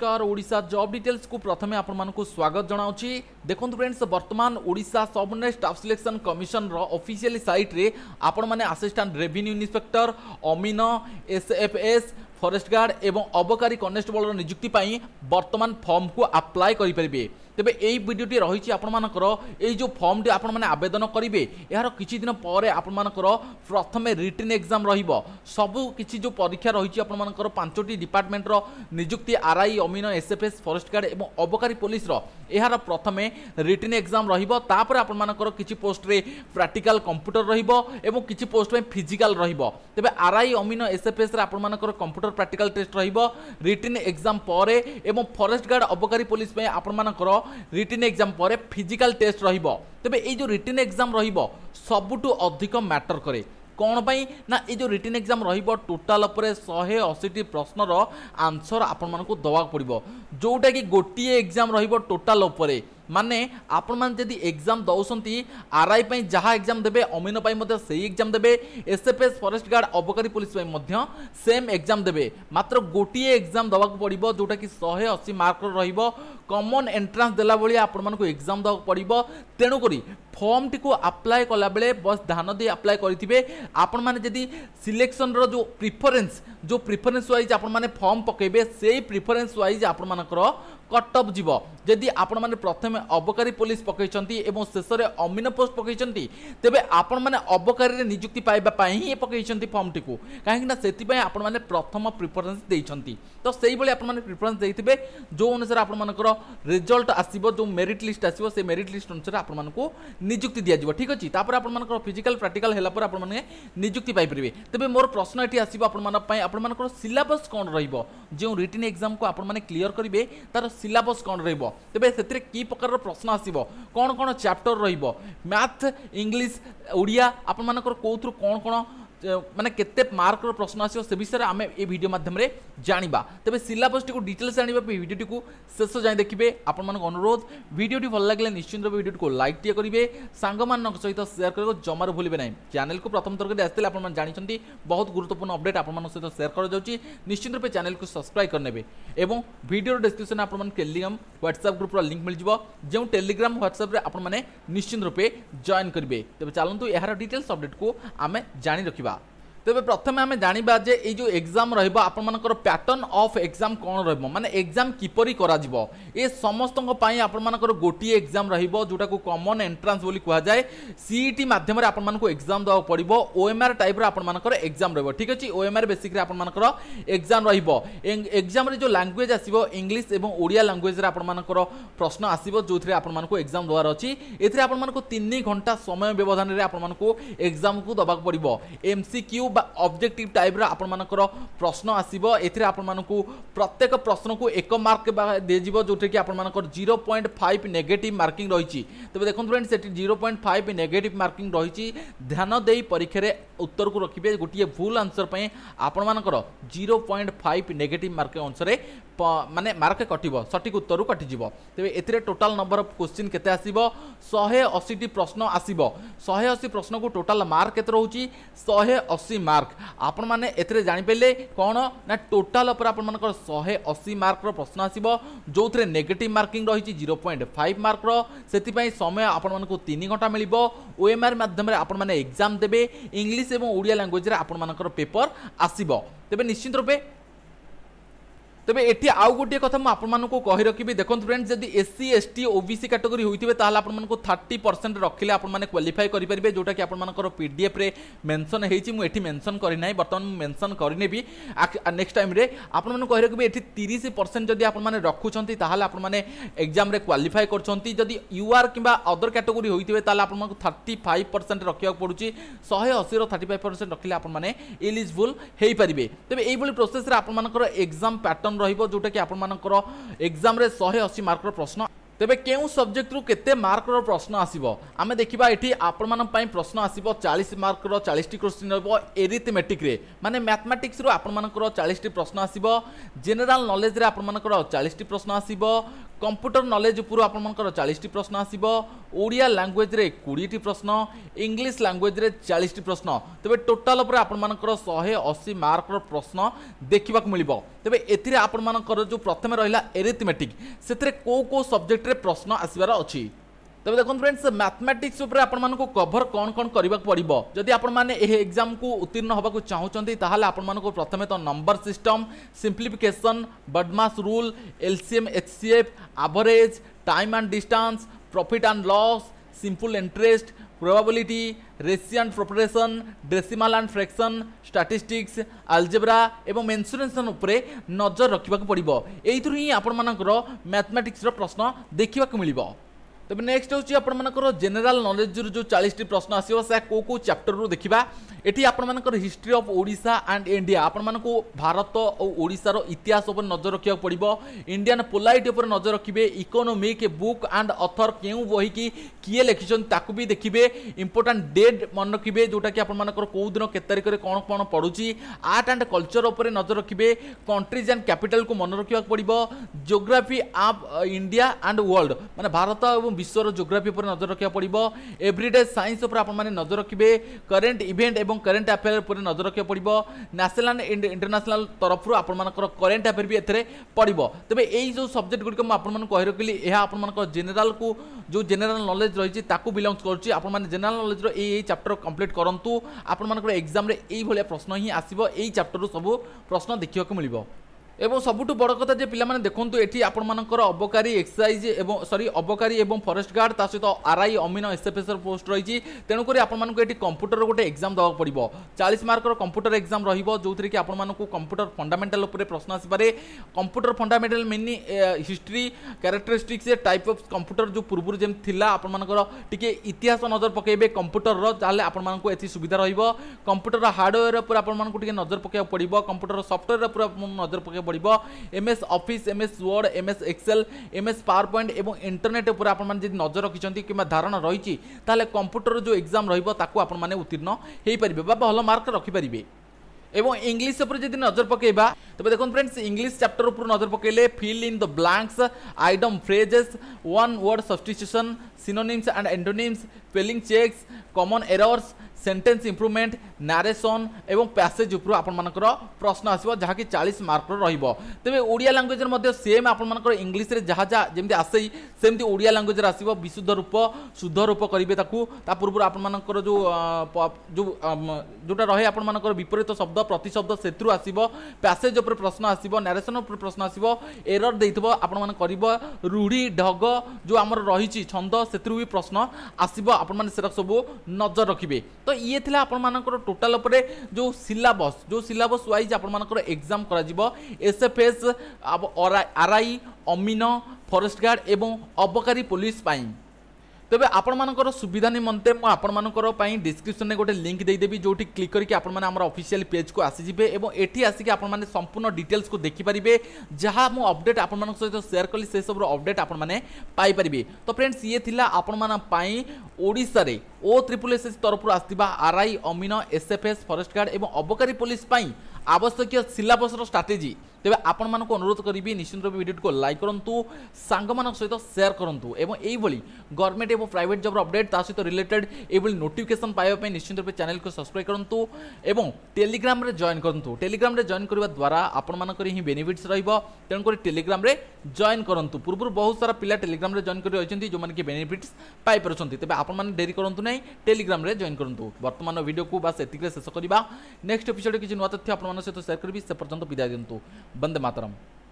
নমস্কার Odisha job details কু প্রথমে আপনার স্বাগত জনাওছি দেখুন ফ্রেন্ডস বর্তমান ওড়িশা সবনে স্টাফ সিলেকশন কমিশন অফিসিয়াল সাইট্রে আপন মানে আসিষ্টাট রেভিনিউ ইন্সপেক্টর অমিন এসএফএস ফরেস্ট গার্ড এবং অবকারী কনস্টেবলর নিযুক্তি পাই বর্তমান ফর্মকু আপ্লাই করে ତେବେ ଏହି ଭିଡ଼ିଓଟି ରହିଛି ଆପଣମାନଙ୍କର ଏଇ ଯେଉଁ ଫର୍ମଟି ଆପଣମାନେ ଆବେଦନ କରିବେ ଏହାର କିଛି ଦିନ ପରେ ଆପଣମାନଙ୍କର ପ୍ରଥମେ ରିଟେନ୍ ଏକ୍ଜାମ୍ ରହିବ ସବୁ କିଛି ଯେଉଁ ପରୀକ୍ଷା ରହିଛି ଆପଣମାନଙ୍କର ପାଞ୍ଚଟି ଡିପାର୍ଟମେଣ୍ଟର ନିଯୁକ୍ତି ଆର୍ଆଇ ଅମିନ ଏସ୍ଏଫ୍ଏସ୍ ଫରେଷ୍ଟ ଗାର୍ଡ଼ ଏବଂ ଅବକାରୀ ପୋଲିସର ଏହାର ପ୍ରଥମେ ରିଟେନ୍ ଏକ୍ଜାମ୍ ରହିବ ତାପରେ ଆପଣମାନଙ୍କର କିଛି ପୋଷ୍ଟରେ ପ୍ରାକ୍ଟିକାଲ କମ୍ପ୍ୟୁଟର ରହିବ ଏବଂ କିଛି ପୋଷ୍ଟ ପାଇଁ ଫିଜିକାଲ ରହିବ ତେବେ ଆର୍ଆଇ ଅମିନ ଏସ୍ଏଫ୍ଏସ୍ରେ ଆପଣମାନଙ୍କର କମ୍ପ୍ୟୁଟର ପ୍ରାକ୍ଟିକାଲ ଟେଷ୍ଟ ରହିବ ରିଟେନ୍ ଏକ୍ଜାମ୍ ପରେ ଏବଂ ଫରେଷ୍ଟ ଗାର୍ଡ଼ ଅବକାରୀ ପୋଲିସ ପାଇଁ ଆପଣମାନଙ୍କର রিটিন এক্সাম পরে ফিজিক্যাল টেস্ট রহব তবে এই যে রিটিন এক্সাম রহব সবুঠু অধিক ম্যাটর করে କ'ଣ ପାଇଁ ନା ଏ ଯେଉଁ ରିଟିନ୍ ଏକ୍ଜାମ୍ ରହିବ ଟୋଟାଲ୍ ଉପରେ ଶହେ ଅଶୀଟି ପ୍ରଶ୍ନର ଆନ୍ସର୍ ଆପଣମାନଙ୍କୁ ଦେବାକୁ ପଡ଼ିବ ଯେଉଁଟାକି ଗୋଟିଏ ଏକ୍ଜାମ୍ ରହିବ ଟୋଟାଲ୍ ଉପରେ ମାନେ ଆପଣମାନେ ଯଦି ଏକ୍ଜାମ୍ ଦେଉଛନ୍ତି ଆର୍ଆଇ ପାଇଁ ଯାହା ଏକ୍ଜାମ୍ ଦେବେ ଅମିନ ପାଇଁ ମଧ୍ୟ ସେଇ ଏକ୍ଜାମ୍ ଦେବେ ଏସ୍ଏଫ୍ଏସ୍ ଫରେଷ୍ଟ ଗାର୍ଡ଼ ଅବକାରୀ ପୋଲିସ ପାଇଁ ମଧ୍ୟ ସେମ୍ ଏକ୍ଜାମ୍ ଦେବେ ମାତ୍ର ଗୋଟିଏ ଏକ୍ଜାମ୍ ଦେବାକୁ ପଡ଼ିବ ଯେଉଁଟାକି ଶହେ ଅଶୀ ମାର୍କର ରହିବ କମନ୍ ଏଣ୍ଟ୍ରାନ୍ସ ଦେଲା ଭଳି ଆପଣମାନଙ୍କୁ ଏକ୍ଜାମ୍ ଦେବାକୁ ପଡ଼ିବ ତେଣୁକରି ଫର୍ମଟିକୁ ଆପ୍ଲାଏ କଲାବେଳେ ବସ୍ ଧ୍ୟାନ ଦେଇ ଆପ୍ଲାଏ କରିଥିବେ ଆପଣମାନେ ଯଦି ସିଲେକ୍ସନ୍ର ଯେଉଁ ପ୍ରିଫରେନ୍ସ ଯେଉଁ ପ୍ରିଫରେନ୍ସ ୱାଇଜ୍ ଆପଣମାନେ ଫର୍ମ ପକାଇବେ ସେଇ ପ୍ରିଫରେନ୍ସ ୱାଇଜ୍ ଆପଣମାନଙ୍କର କଟ୍ ଅଫ୍ ଯିବ ଯଦି ଆପଣମାନେ ପ୍ରଥମେ ଅବକାରୀ ପୋଲିସ ପକାଇଛନ୍ତି ଏବଂ ଶେଷରେ ଅମିନ ପୋଷ୍ଟ ପକାଇଛନ୍ତି ତେବେ ଆପଣମାନେ ଅବକାରୀରେ ନିଯୁକ୍ତି ପାଇବା ପାଇଁ ହିଁ ପକାଇଛନ୍ତି ଫର୍ମଟିକୁ କାହିଁକିନା ସେଥିପାଇଁ ଆପଣମାନେ ପ୍ରଥମ ପ୍ରିଫରେନ୍ସ ଦେଇଛନ୍ତି ତ ସେଇଭଳି ଆପଣମାନେ ପ୍ରିଫରେନ୍ସ ଦେଇଥିବେ ଯେଉଁ ଅନୁସାରେ ଆପଣମାନଙ୍କର ରେଜଲ୍ଟ ଆସିବ ଯେଉଁ ମେରିଟ୍ ଲିଷ୍ଟ ଆସିବ ସେ ମେରିଟ୍ ଲିଷ୍ଟ ଅନୁସାରେ ଆପଣମାନଙ୍କୁ ନିଯୁକ୍ତି ଦିଆଯିବ ଠିକ୍ ଅଛି ତାପରେ ଆପଣମାନଙ୍କର ଫିଜିକାଲ ପ୍ରାକ୍ଟିକାଲ ହେଲା ପରେ ଆପଣମାନେ ନିଯୁକ୍ତି ପାଇପାରିବେ ତେବେ ମୋର ପ୍ରଶ୍ନ ଏଠି ଆସିବ ଆପଣମାନଙ୍କ ପାଇଁ ଆପଣମାନଙ୍କର ସିଲାବସ୍ କ'ଣ ରହିବ ଯେଉଁ ରିଟିନ୍ ଏକ୍ଜାମ୍କୁ ଆପଣମାନେ କ୍ଲିଅର କରିବେ ତାର ସିଲାବସ୍ କ'ଣ ରହିବ ତେବେ ସେଥିରେ କି ପ୍ରକାରର ପ୍ରଶ୍ନ ଆସିବ କ'ଣ କ'ଣ ଚାପ୍ଟର ରହିବ ମ୍ୟାଥ୍ ଇଂଲିଶ ଓଡ଼ିଆ ଆପଣମାନଙ୍କର କେଉଁଥିରୁ କ'ଣ କ'ଣ মানে কেতে মার্কর প্রশ্ন আসব সে বিষয়ে আমি এই ভিডিও মাধ্যমে জাঁয়া তবে সিলাবসটি ডিটেলস জাঁয়া ভিডিওটি শেষ যাই দেখবে আপনার অনুরোধ ভিডিওটি ভাল লাগলে নিশ্চিন্ত ভাবে ভিডিওটি লাইক টিকে করবে সাংগ সহ সেয়ার করা জমার ভুলবে না চ্যানেল প্রথম তরকারি আসলে আপনার জাঁচান বহুত গুরুত্বপূর্ণ অপডেট আপনার সহ সেয়ার করা যাচ্ছে নিশ্চিন্ত রূপে চ্যানেল সবসক্রাইব করে নেবে এবং ভিডিওর ডেসক্রিপশন আপনার টেলিগ্রাম হোয়াটসঅ্যাপ গ্রুপর লিঙ্ক মিলিযোগ যে টেলিগ্রাম হোয়াটসঅ্যাপে আপনার নিশ্চিন্ত রূপে জয়েন করবে তবে চালু এর ডিটেলস অপডেট কু আমি জাঁ রাখা ତେବେ ପ୍ରଥମେ ଆମେ ଜାଣିବା ଯେ ଏଇ ଯେଉଁ ଏକ୍ଜାମ୍ ରହିବ ଆପଣମାନଙ୍କର ପ୍ୟାଟର୍ନ ଅଫ୍ ଏକ୍ଜାମ୍ କ'ଣ ରହିବ ମାନେ ଏକ୍ଜାମ୍ କିପରି କରାଯିବ ଏ ସମସ୍ତଙ୍କ ପାଇଁ ଆପଣମାନଙ୍କର ଗୋଟିଏ ଏକ୍ଜାମ୍ ରହିବ ଯେଉଁଟାକୁ କମନ୍ ଏଣ୍ଟ୍ରାନ୍ସ ବୋଲି କୁହାଯାଏ ସିଇଟି ମାଧ୍ୟମରେ ଆପଣମାନଙ୍କୁ ଏକ୍ଜାମ୍ ଦେବାକୁ ପଡ଼ିବ ଓଏମ୍ଆର୍ ଟାଇପ୍ର ଆପଣମାନଙ୍କର ଏକ୍ଜାମ୍ ରହିବ ଠିକ୍ ଅଛି ଓଏମ୍ଆର୍ ବେସିକ୍ରେ ଆପଣମାନଙ୍କର ଏକ୍ଜାମ୍ ରହିବ ଏକ୍ଜାମ୍ରେ ଯେଉଁ ଲାଙ୍ଗୁଏଜ୍ ଆସିବ ଇଂଲିଶ ଏବଂ ଓଡ଼ିଆ ଲାଙ୍ଗୁଏଜ୍ରେ ଆପଣମାନଙ୍କର ପ୍ରଶ୍ନ ଆସିବ ଯେଉଁଥିରେ ଆପଣମାନଙ୍କୁ ଏକ୍ଜାମ୍ ଦେବାର ଅଛି ଏଥିରେ ଆପଣମାନଙ୍କୁ ତିନି ଘଣ୍ଟା ସମୟ ବ୍ୟବଧାନରେ ଆପଣମାନଙ୍କୁ ଏକ୍ଜାମ୍କୁ ଦେବାକୁ ପଡ଼ିବ ଏମ୍ ସି କ୍ୟୁ বা অবজেক্টিভ টাইপ্র আপনার প্রশ্ন আসব এতে আপনার প্রত্যেক প্রশ্নক এক মার্ক দিয়েযোগ যেটাকি আপনার zero point five negative marking রয়েছে তবে দেখুন ফ্রেন্ড সেটি zero point five negative marking রয়েছে ধ্যান দিয়ে পরীক্ষার উত্তরক রখবে গোটিয়ে ভুল আনসর পাই আপনার zero point five negative marking অনুসারে মানে মার্ক কটিব সঠিক উত্তর কটিযোগ তবে এতে টোটাল নম্বর অফ কোশ্চিন কেতে আসব শহে অশীটি প্রশ্ন আসব শহে অশী প্রশ্নক টোটাল মার্ক কেতে রয়েছে শহে অশী মার্ক ଆପଣମାନେ ଏଥିରେ ଜାଣିପାରିଲେ କ'ଣ ନା ଟୋଟାଲ୍ ଉପରେ ଆପଣମାନଙ୍କର ଶହେ ଅଶୀ ମାର୍କର ପ୍ରଶ୍ନ ଆସିବ ଯେଉଁଥିରେ ନେଗେଟିଭ୍ ମାର୍କିଂ ରହିଛି ଜିରୋ ପଏଣ୍ଟ ଫାଇଭ୍ ମାର୍କର ସେଥିପାଇଁ ସମୟ ଆପଣମାନଙ୍କୁ ତିନି ଘଣ୍ଟା ମିଳିବ ଓଏମ୍ଆର୍ ମାଧ୍ୟମରେ ଆପଣମାନେ ଏକ୍ଜାମ୍ ଦେବେ ଇଂଲିଶ ଏବଂ ଓଡ଼ିଆ ଲାଙ୍ଗୁଏଜ୍ରେ ଆପଣମାନଙ୍କର ପେପର୍ ଆସିବ ତେବେ ନିଶ୍ଚିତ ରୂପେ তবে এটি আউ গোটিয়ে কথা মু আপনার কহি রাখবি দেখুন ফ্রেন্ডস যদি এসসি এসটি ওবিসি ক্যাটেগরি হয়ে তাহলে আপনার থার্টি পরসেন্ট রাখলে আপনার কোয়ালিফাই করে পেয়ে যেটা কি আপনার পিডিএফ্রে মেনশন হয়েছি মু এটি মেনশন করে না বর্তমানে মেনশন করে নেবি নেক্সট টাইম্রে আপনার কহি রাখবি এটি তিরিশ পরসেন্ট যদি আপনার রাখুছেন তাহলে আপনার এক্সামে কোয়ালিফাই করছেন যদি ইউআর কিংবা অদর ক্যাটেগরি হয়ে তাহলে আপনার থার্টি ফাইভ পরসেন্ট রাখা পড়ুছে শহে অশি থার্টি ফাইভ পরসেন্ট রাখলে আপনার এলিজিবল হয়ে পারে তবে এইভাবে প্রোসেসে আপনার এক্সাম প্যাটর্ন ଅପସନ୍ ରହିବ ଯେଉଁଟାକି ଆପଣମାନଙ୍କର ଏକ୍ଜାମ୍ରେ ଶହେ ଅଶୀ ମାର୍କର ପ୍ରଶ୍ନ ତେବେ କେଉଁ ସବଜେକ୍ଟରୁ କେତେ ମାର୍କର ପ୍ରଶ୍ନ ଆସିବ ଆମେ ଦେଖିବା ଏଠି ଆପଣମାନଙ୍କ ପାଇଁ ପ୍ରଶ୍ନ ଆସିବ ଚାଳିଶ ମାର୍କର ଚାଳିଶଟି କୋଶ୍ଚିନ୍ ରହିବ ଏରିଥମେଟିକ୍ରେ ମାନେ ମ୍ୟାଥମେଟିକ୍ସରୁ ଆପଣମାନଙ୍କର ଚାଳିଶଟି ପ୍ରଶ୍ନ ଆସିବ ଜେନେରାଲ ନଲେଜରେ ଆପଣମାନଙ୍କର ଚାଳିଶଟି ପ୍ରଶ୍ନ ଆସିବ কম্পুটর নলেজ উপর আপনার চাশটি প্রশ্ন আসব ওড়িয়া ল্যাঙ্গুয়েজে কোড়িটি প্রশ্ন ইংলিশ ল্যাঙ্গুয়েজে চাশটি প্রশ্ন তবে টোটাল উপরে আপনার শহে অশী মার্কর প্রশ্ন দেখা মিলব তবে এতে আপনার যে প্রথমে রহলা এরিথমেটিক সেতরে কেউ কেউ সবজেক্টরে প্রশ্ন আসবার অনেক তবে দেখুন ফ্রেন্ডস ম্যাথমেটিক্স উপরে আপনার কভর কম কম করা পড়ব যদি আপনার এই এক্সাম কু উত্তীর্ণ হওয়া চাহুমান তাহলে আপনার প্রথমে তো number system simplification BODMAS rule LCM HCF average time and distance profit and loss simple interest probability, रेसियन proportion decimal and fraction statistics algebra एवं मेन्सुरेसन नजर रखा पड़ो यही हिं आपण मैथमेटिक्स प्रश्न देखा मिल তবে নেক্সট হচ্ছে আপনার জেনেল নলেজ যে চাশটি প্রশ্ন আসবে সে কেউ কেউ চ্যাপ্টর দেখা এটি আপনার history of Odisha and India আপনার ভারত ও ওড়শার ইতিহাস উপরে নজর রাখা পড়ব ইন্ডিয়ান পোলাইট উপরে নজর রাখবে ইকোনোমিক বুক আন্ড অথর কেউ বহি কি কিয়ে লিখিছেন তাকে বি দেখবে ইম্পর্টাট ডেট মনে রাখবে যেটা কি আপনার কেউদিন কেতে তারিখে কোণ কোণ পড়ুছি আর্ট আন্ড কলচর উপরে নজর রাখবে কন্ট্রিজ আন্ড ক্যাপিটাল মনে রাখা পড়ব geography of India and world মানে ভারত এবং विश्वर जोग्राफी पर नजर रखा पड़ो एभ्रिडे सैंस उपर आप नजर रखिए करेन्ट इवेंट और करेन्ट आफेयर पर नजर रखा पड़ो न्यासनाल एंड इंटरनेशनल तरफ आपर करेन्ट आफेयर भी एथे पड़ो तेज यही जो सब्जेक्ट गुड़िक कही रखिली यह आपर जेनेल को जो जेनेल नलेज रही बिलंगस କରୁଛି ଆପଣମାନେ ଜେନେରାଲ ନଲେଜର ଏଇ ଏଇ ଚାପ୍ଟର କମ୍ପ୍ଲିଟ୍ କରନ୍ତୁ ଆପଣମାନଙ୍କର ଏକ୍ଜାମରେ ଏଇଭଳିଆ ପ୍ରଶ୍ନ ହିଁ ଆସିବ ଏଇ ଚାପ୍ଟରରୁ ସବୁ ପ୍ରଶ୍ନ ଦେଖିବାକୁ ମିଳିବ এবং সবুঠু বড় কথা যে পিলামানে দেখন্তু এটি আপনার অবকারী এক্সাইজ এবং সরি অবকারী এবং ফরেস্ট গার্ড তা সহ আরআই অমিন এসএফএসর পোস্ট রয়েছে তেণুকরি আপনার এটি কম্পুটর গোটে এক্সাম দেওয়া পড়ব চাশ মার্কর কম্পুটর এক্সাম রহব যে কি আপনার কম্পুটর ফন্ডামেন্টাল উপরে প্রশ্ন আসিপারে computer fundamental meaning history characteristics type of computer যে পূর্ব যেমনি লা আপনার টিকি ইতিহাস নজর পকাইবে কম্পুটর তাহলে আপনার এটি সুবিধা রহব কম্পুটর হার্ডওয়্যার উপরে আপনার টিকি নজর পকাইব পড়ব কম্পুটর সফটওয়্যার উপরে নজর পকাইব পড়ব MS office MS word MS excel MS power point এবং ইন্টরনেট উপরে আপনার যদি নজর রাখছেন কিংবা ধারণা রয়েছে তাহলে কম্পুটর যে এক্সাম রহব তাকে আপনার উত্তীর্ণ হয়ে পারে বা ভালো মার্ক রাখিপারে এবং ইংলিশ উপরে যদি নজর পকাইবা তবে দেখুন ফ্রেন্ডস ইংলিশ চ্যাপ্টর উপরে নজর পকাইলে fill in the blanks idiom phrases one word substitution synonyms and antonyms spelling checks common errors sentence improvement narration এবং প্যাসেজ উপর আপনার প্রশ্ন আসব যা কি চাশ মার্কর রহব তবে ওড়িয়া ল্যাঙ্গুয়েজের মধ্যে সেম আপনার ইংলিশে যা যা যেমি আসে সেমতি ওড়িয়া ল্যাঙ্গুয়েজের আসব বিশুদ্ধ রূপ শুদ্ধ রূপ করবে তাকে তা পূর্ব আপনার যে যেটা রহে আপনার বিপরীত শব্দ প্রতিশব্দ সেতু আসব প্যাসেজ উপরে প্রশ্ন আসব নারেসন উপরে প্রশ্ন আসব এরর ଦେଇଥିବ ଆପଣମାନେ କରିବ ରୂଢ଼ି ଢଗ ଯେଉଁ ଆମର ରହିଛି ଛନ୍ଦ ସେଥିରୁ ବି ପ୍ରଶ୍ନ ଆସିବ ଆପଣମାନେ ସେଟା ସବୁ ନଜର ରଖିବେ ତ ଇଏ ଥିଲା ଆପଣମାନଙ୍କର ଟୋଟାଲ୍ ଉପରେ ଯେଉଁ ସିଲାବସ୍ ଯେଉଁ ସିଲାବସ୍ ୱାଇଜ୍ ଆପଣମାନଙ୍କର ଏକ୍ଜାମ୍ କରାଯିବ ଏସ୍ଏଫ୍ଏସ୍ ଆର୍ଆଇ ଅମିନ ଫରେଷ୍ଟ ଗାର୍ଡ଼ ଏବଂ ଅବକାରୀ ପୋଲିସ ପାଇଁ তবে আপনার সুবিধা নিমন্তে মু আপনার ডিসক্রিপশনে গোটে লিঙ্ক দিয়েদেবি যেটি ক্লিক করি আপনার আমার অফিসিয়াল পেজ কু আসিযে এবং এটি আসিকি আপনার সম্পূর্ণ ডিটেলস কু দেখিপারে যা মু অপডেট আপনার সহ সেয়ার কলি সেসবুর অপডেট আপনার পাইপারে তো ফ্রেন্ডস ইয়ে লা আপনার ওড়শার ও ত্রিপুল এস এস তরফর আসা আরআই অমিন এসএফএস ফরেস্ট গার্ড এবং অবকারী পুলিশ ଆବଶ୍ୟକୀୟ ସିଲାବସ୍ର ଷ୍ଟ୍ରାଟେଜି ତେବେ ଆପଣମାନଙ୍କୁ ଅନୁରୋଧ କରିବି ନିଶ୍ଚିନ୍ତ ରୂପେ ଭିଡ଼ିଓଟିକୁ ଲାଇକ୍ କରନ୍ତୁ ସାଙ୍ଗମାନଙ୍କ ସହିତ ସେୟାର କରନ୍ତୁ ଏବଂ ଏହିଭଳି ଗଭର୍ଣ୍ଣମେଣ୍ଟ ଏବଂ ପ୍ରାଇଭେଟ୍ ଜବ୍ର ଅପଡ଼େଟ୍ ତା ସହିତ ରିଲେଟେଡ୍ ଏଇଭଳି ନୋଟିଫିକେସନ୍ ପାଇବା ପାଇଁ ନିଶ୍ଚିନ୍ତ ରୂପେ ଚ୍ୟାନେଲ୍କୁ ସବସ୍କ୍ରାଇବ୍ କରନ୍ତୁ ଏବଂ ଟେଲିଗ୍ରାମ୍ରେ ଜଏନ୍ କରନ୍ତୁ ଟେଲିଗ୍ରାମ୍ରେ ଜଏନ୍ କରିବା ଦ୍ୱାରା ଆପଣମାନଙ୍କର ହିଁ ବେନିଫିଟ୍ସ ରହିବ ତେଣୁକରି ଟେଲିଗ୍ରାମ୍ରେ ଜଏନ୍ କରନ୍ତୁ ପୂର୍ବରୁ ବହୁତ ସାରା ପିଲା ଟେଲିଗ୍ରାମ୍ରେ ଜଏନ୍ କରି ରହିଛନ୍ତି ଯେଉଁମାନେ କି ବେନିଫିଟ୍ସ ପାଇପାରୁଛନ୍ତି ତେବେ ଆପଣମାନେ ଡେରି କରନ୍ତୁ ନାହିଁ ଟେଲିଗ୍ରାମ୍ରେ ଜଏନ୍ କରନ୍ତୁ ବର୍ତ୍ତମାନ ଭିଡ଼ିଓକୁ ବାସ୍ ଏତିକିରେ ଶେଷ କରିବା ନେକ୍ସଟ ଏପିସୋଡ଼ରେ କିଛି ନୂଆ ତଥ୍ୟ ଆପଣ मनुष्य तो सरकार भी से पर्यटन विदाय दिंतु बंदे मातरम